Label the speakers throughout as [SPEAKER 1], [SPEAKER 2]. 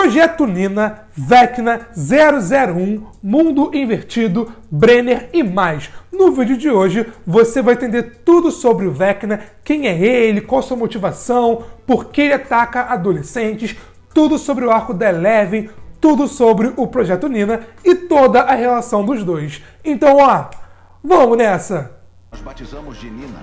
[SPEAKER 1] Projeto Nina, Vecna 001, Mundo Invertido, Brenner e mais. No vídeo de hoje você vai entender tudo sobre o Vecna, quem é ele, qual sua motivação, por que ele ataca adolescentes, tudo sobre o arco da Eleven, tudo sobre o Projeto Nina e toda a relação dos dois. Então, ó, vamos nessa! Nós batizamos de Nina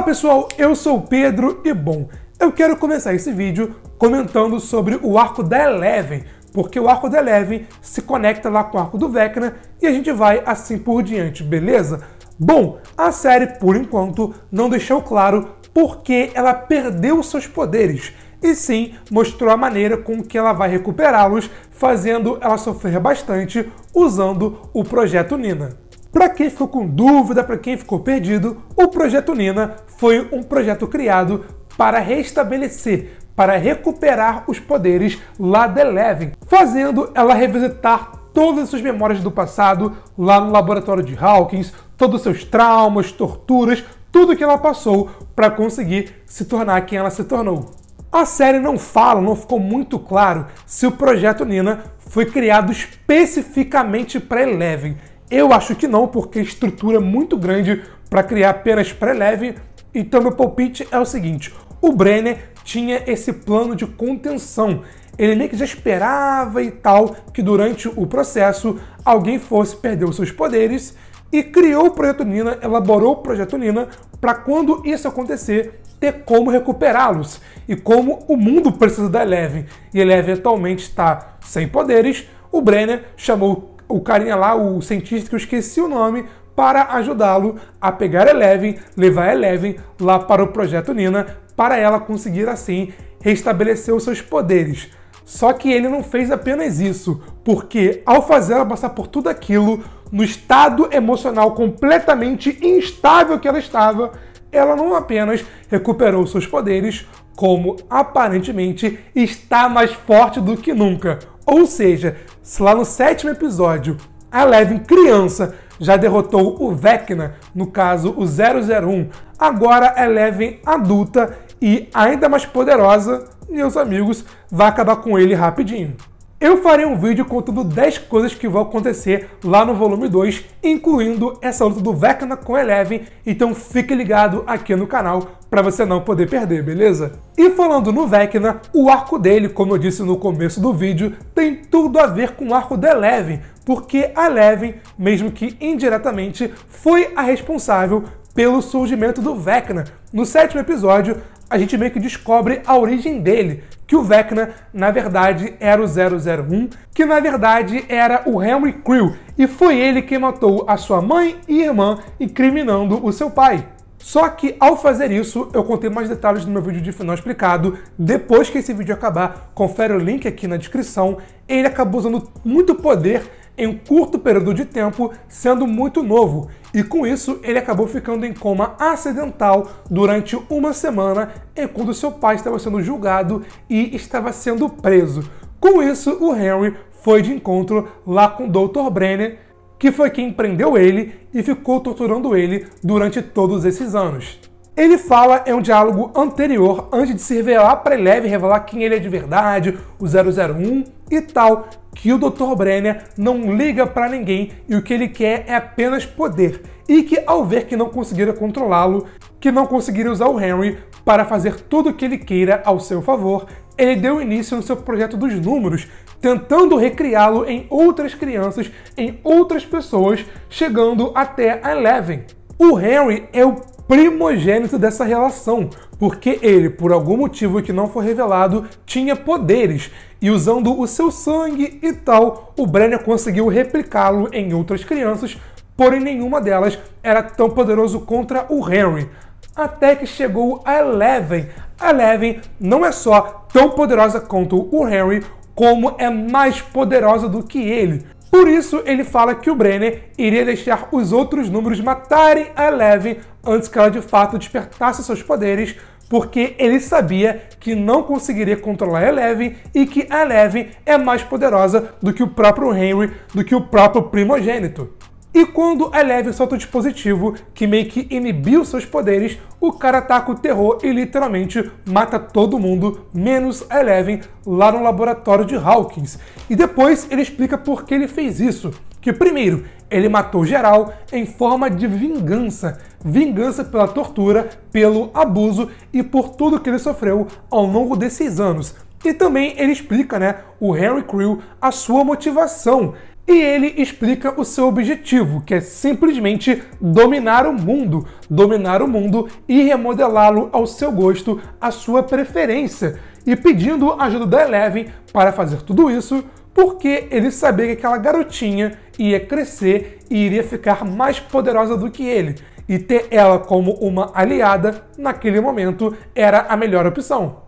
[SPEAKER 1] Olá pessoal, eu sou o Pedro e bom, eu quero começar esse vídeo comentando sobre o arco da Eleven, porque o arco da Eleven se conecta lá com o arco do Vecna e a gente vai assim por diante, beleza? Bom, a série, por enquanto, não deixou claro por que ela perdeu seus poderes, e sim mostrou a maneira com que ela vai recuperá-los, fazendo ela sofrer bastante usando o projeto Nina. Para quem ficou com dúvida, para quem ficou perdido, o Projeto Nina foi um projeto criado para restabelecer, para recuperar os poderes lá de Eleven, fazendo ela revisitar todas as suas memórias do passado lá no laboratório de Hawkins, todos os seus traumas, torturas, tudo que ela passou para conseguir se tornar quem ela se tornou. A série não fala, não ficou muito claro se o projeto Nina foi criado especificamente para Eleven, eu acho que não, porque estrutura é muito grande para criar apenas pré-leve. Então meu palpite é o seguinte, o Brenner tinha esse plano de contenção. Ele meio que já esperava e tal que durante o processo alguém fosse perder os seus poderes e criou o projeto Nina, elaborou o projeto Nina para quando isso acontecer ter como recuperá-los e como o mundo precisa da Eleven. E Eleven atualmente está sem poderes. O Brenner chamou o carinha lá, o cientista que eu esqueci o nome, para ajudá-lo a pegar Eleven, levar Eleven lá para o projeto Nina, para ela conseguir assim restabelecer os seus poderes. Só que ele não fez apenas isso, porque ao fazer ela passar por tudo aquilo, no estado emocional completamente instável que ela estava, ela não apenas recuperou seus poderes, como aparentemente está mais forte do que nunca. Ou seja, se lá no sétimo episódio a levin criança já derrotou o Vecna, no caso o 001, agora a levin adulta e ainda mais poderosa, meus amigos, vai acabar com ele rapidinho. Eu farei um vídeo contando 10 coisas que vão acontecer lá no volume 2, incluindo essa luta do Vecna com Eleven, então fique ligado aqui no canal para você não poder perder, beleza? E falando no Vecna, o arco dele, como eu disse no começo do vídeo, tem tudo a ver com o arco da Eleven, porque a Eleven, mesmo que indiretamente, foi a responsável pelo surgimento do Vecna. No sétimo episódio, a gente meio que descobre a origem dele, que o Vecna, na verdade, era o 001, que na verdade era o Henry Creel, e foi ele quem matou a sua mãe e irmã, incriminando o seu pai. Só que ao fazer isso, eu contei mais detalhes no meu vídeo de final explicado. Depois que esse vídeo acabar, confere o link aqui na descrição. Ele acabou usando muito poder em um curto período de tempo, sendo muito novo, e com isso ele acabou ficando em coma acidental durante uma semana, enquanto seu pai estava sendo julgado e estava sendo preso. Com isso, o Henry foi de encontro lá com o Dr. Brenner, que foi quem prendeu ele e ficou torturando ele durante todos esses anos. Ele fala em um diálogo anterior, antes de se revelar para Eleven, revelar quem ele é de verdade, o 001 e tal, que o Dr. Brenner não liga para ninguém e o que ele quer é apenas poder, e que ao ver que não conseguira controlá-lo, que não conseguira usar o Henry para fazer tudo o que ele queira ao seu favor, ele deu início no seu projeto dos números, tentando recriá-lo em outras crianças, em outras pessoas, chegando até a Eleven. O Henry é o primogênito dessa relação, porque ele, por algum motivo que não foi revelado, tinha poderes e usando o seu sangue e tal, o Brenner conseguiu replicá-lo em outras crianças, porém nenhuma delas era tão poderoso contra o Henry. Até que chegou a Eleven. A Eleven não é só tão poderosa quanto o Henry, como é mais poderosa do que ele. Por isso, ele fala que o Brenner iria deixar os outros números matarem a Eleven antes que ela de fato despertasse seus poderes, porque ele sabia que não conseguiria controlar a Eleven e que a Eleven é mais poderosa do que o próprio Henry, do que o próprio primogênito. E quando Eleven solta o dispositivo que meio que inibiu seus poderes, o cara ataca o terror e literalmente mata todo mundo, menos Eleven, lá no laboratório de Hawkins. E depois ele explica por que ele fez isso. Que primeiro, ele matou geral em forma de vingança. Vingança pela tortura, pelo abuso e por tudo que ele sofreu ao longo desses anos. E também ele explica, né, o Harry Crew, a sua motivação e ele explica o seu objetivo, que é simplesmente dominar o mundo, dominar o mundo e remodelá-lo ao seu gosto, à sua preferência. E pedindo a ajuda da Eleven para fazer tudo isso, porque ele sabia que aquela garotinha ia crescer e iria ficar mais poderosa do que ele. E ter ela como uma aliada naquele momento era a melhor opção.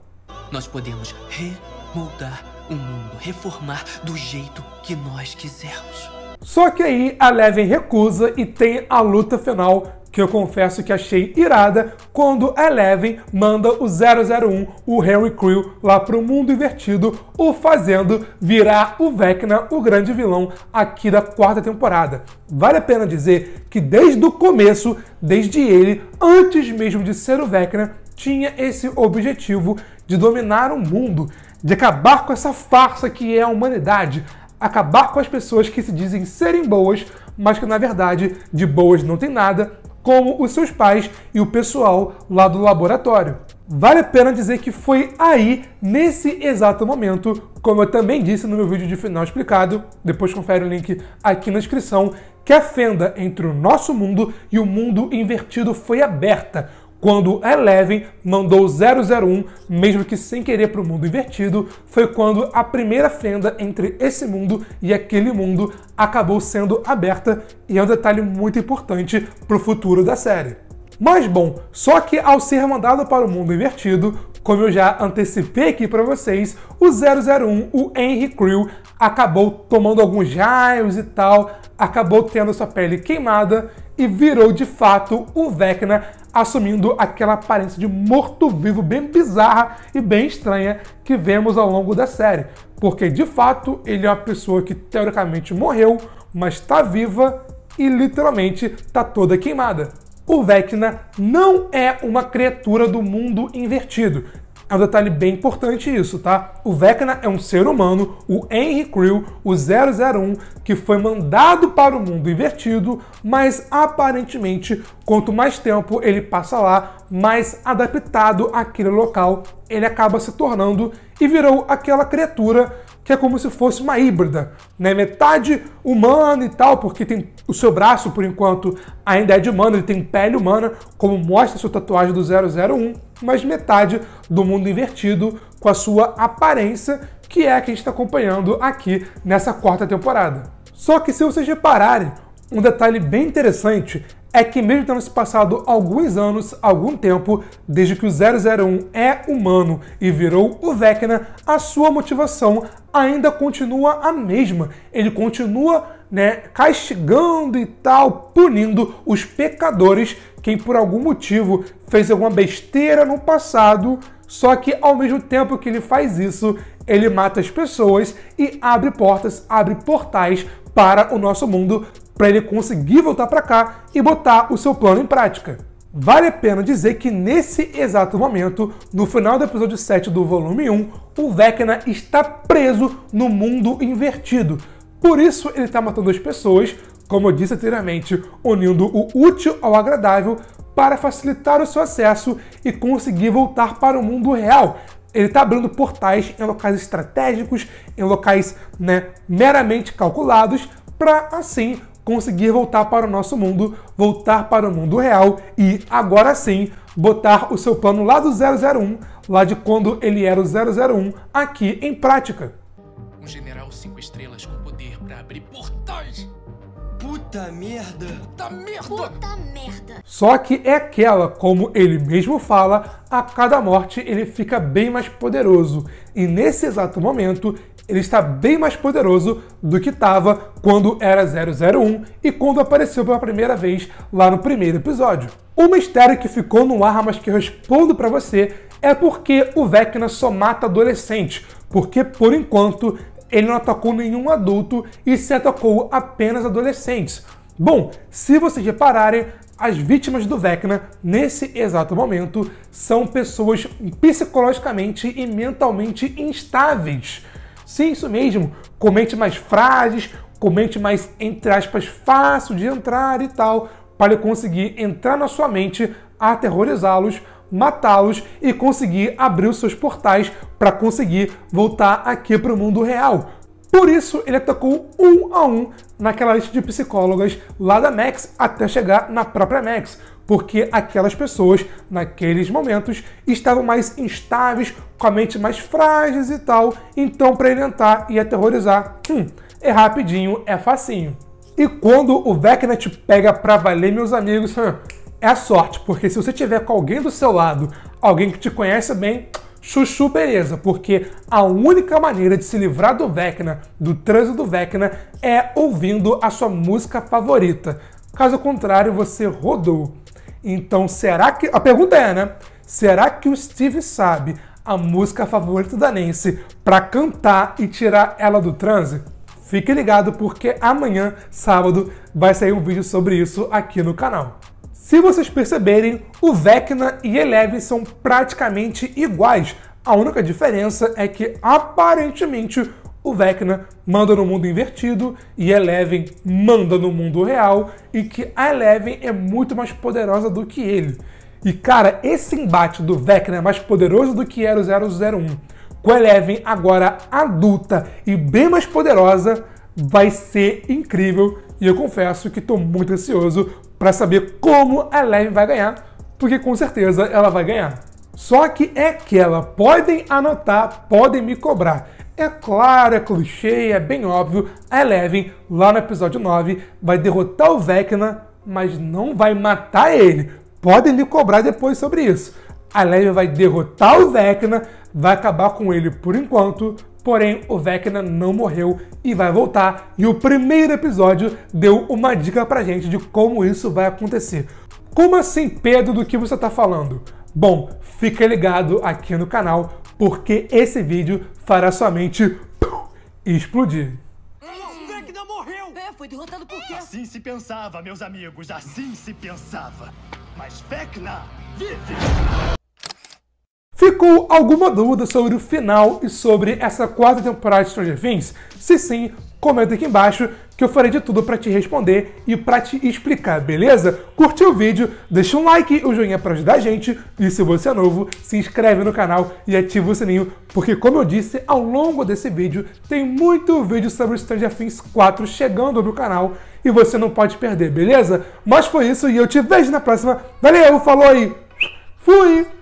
[SPEAKER 1] Nós podemos remoldar o mundo reformar do jeito que nós quisermos. Só que aí a Eleven recusa e tem a luta final que eu confesso que achei irada quando a Eleven manda o 001, o Henry Creel, lá pro mundo invertido, o fazendo virar o Vecna, o grande vilão aqui da quarta temporada. Vale a pena dizer que desde o começo, desde ele, antes mesmo de ser o Vecna, tinha esse objetivo de dominar o mundo de acabar com essa farsa que é a humanidade, acabar com as pessoas que se dizem serem boas, mas que na verdade de boas não tem nada, como os seus pais e o pessoal lá do laboratório. Vale a pena dizer que foi aí, nesse exato momento, como eu também disse no meu vídeo de final explicado, depois confere o link aqui na descrição, que a fenda entre o nosso mundo e o mundo invertido foi aberta, quando Eleven mandou 001, mesmo que sem querer para o mundo invertido, foi quando a primeira fenda entre esse mundo e aquele mundo acabou sendo aberta e é um detalhe muito importante para o futuro da série. Mas bom, só que ao ser mandado para o mundo invertido, como eu já antecipei aqui para vocês, o 001, o Henry Creel, acabou tomando alguns raios e tal, acabou tendo sua pele queimada e virou de fato o Vecna, assumindo aquela aparência de morto-vivo bem bizarra e bem estranha que vemos ao longo da série. Porque de fato ele é uma pessoa que teoricamente morreu, mas está viva e literalmente está toda queimada. O Vecna não é uma criatura do mundo invertido. É um detalhe bem importante isso, tá? O Vecna é um ser humano, o Henry Creel, o 001, que foi mandado para o mundo invertido, mas aparentemente, quanto mais tempo ele passa lá, mais adaptado àquele local ele acaba se tornando e virou aquela criatura que é como se fosse uma híbrida, né? Metade humana e tal, porque tem o seu braço, por enquanto, ainda é de humano, ele tem pele humana, como mostra a sua tatuagem do 001 mas metade do mundo invertido com a sua aparência, que é a que a gente está acompanhando aqui nessa quarta temporada. Só que se vocês repararem, um detalhe bem interessante é que mesmo tendo se passado alguns anos, algum tempo, desde que o 001 é humano e virou o Vecna, a sua motivação ainda continua a mesma. Ele continua né, castigando e tal, punindo os pecadores quem por algum motivo fez alguma besteira no passado, só que ao mesmo tempo que ele faz isso, ele mata as pessoas e abre portas, abre portais para o nosso mundo para ele conseguir voltar para cá e botar o seu plano em prática. Vale a pena dizer que nesse exato momento, no final do episódio 7 do volume 1, o Vecna está preso no mundo invertido. Por isso ele está matando as pessoas, como eu disse anteriormente, unindo o útil ao agradável para facilitar o seu acesso e conseguir voltar para o mundo real. Ele está abrindo portais em locais estratégicos, em locais né, meramente calculados, para assim conseguir voltar para o nosso mundo, voltar para o mundo real e agora sim botar o seu plano lá do 001, lá de quando ele era o 001, aqui em prática. Um general cinco estrelas Puta merda! Puta merda! Puta merda! Só que é aquela, como ele mesmo fala, a cada morte ele fica bem mais poderoso. E nesse exato momento, ele está bem mais poderoso do que estava quando era 001 e quando apareceu pela primeira vez lá no primeiro episódio. O mistério que ficou no ar, mas que eu respondo para você, é porque o Vecna só mata adolescente, porque por enquanto ele não atacou nenhum adulto e se atacou apenas adolescentes. Bom, se vocês repararem, as vítimas do Vecna, nesse exato momento, são pessoas psicologicamente e mentalmente instáveis. Sim, isso mesmo. Comente mais frases, comente mais, entre aspas, fácil de entrar e tal, para conseguir entrar na sua mente, aterrorizá-los matá-los e conseguir abrir os seus portais para conseguir voltar aqui para o mundo real. Por isso, ele atacou um a um naquela lista de psicólogas lá da Max até chegar na própria Max, porque aquelas pessoas, naqueles momentos, estavam mais instáveis, com a mente mais frágeis e tal, então para ele entrar e aterrorizar, hum, é rapidinho, é facinho. E quando o Vecnet pega pra valer, meus amigos, hum, é a sorte, porque se você tiver com alguém do seu lado, alguém que te conhece bem, chuchu beleza, porque a única maneira de se livrar do Vecna, do trânsito do Vecna, é ouvindo a sua música favorita. Caso contrário, você rodou. Então, será que. A pergunta é, né? Será que o Steve sabe a música favorita da Nancy para cantar e tirar ela do transe? Fique ligado porque amanhã, sábado, vai sair um vídeo sobre isso aqui no canal. Se vocês perceberem, o Vecna e Eleven são praticamente iguais. A única diferença é que aparentemente o Vecna manda no mundo invertido e Eleven manda no mundo real e que a Eleven é muito mais poderosa do que ele. E cara, esse embate do Vecna é mais poderoso do que era o 001. Com a Eleven agora adulta e bem mais poderosa, vai ser incrível e eu confesso que estou muito ansioso para saber como a Eleven vai ganhar, porque com certeza ela vai ganhar. Só que é que ela podem anotar, podem me cobrar. É claro, é clichê, é bem óbvio, a Eleven, lá no episódio 9, vai derrotar o Vecna, mas não vai matar ele. Podem me cobrar depois sobre isso. A Eleven vai derrotar o Vecna, vai acabar com ele por enquanto, Porém, o Vecna não morreu e vai voltar, e o primeiro episódio deu uma dica pra gente de como isso vai acontecer. Como assim, Pedro, do que você tá falando? Bom, fica ligado aqui no canal, porque esse vídeo fará sua mente explodir. Vecna morreu! É, foi derrotado por quê? Assim se pensava, meus amigos, assim se pensava. Mas Vecna vive! Ficou alguma dúvida sobre o final e sobre essa quarta temporada de Stranger Things? Se sim, comenta aqui embaixo que eu farei de tudo para te responder e para te explicar, beleza? Curte o vídeo, deixa um like, o joinha para ajudar a gente e se você é novo, se inscreve no canal e ativa o sininho, porque como eu disse, ao longo desse vídeo tem muito vídeo sobre Stranger Things 4 chegando no canal e você não pode perder, beleza? Mas foi isso e eu te vejo na próxima. Valeu, falou aí. Fui!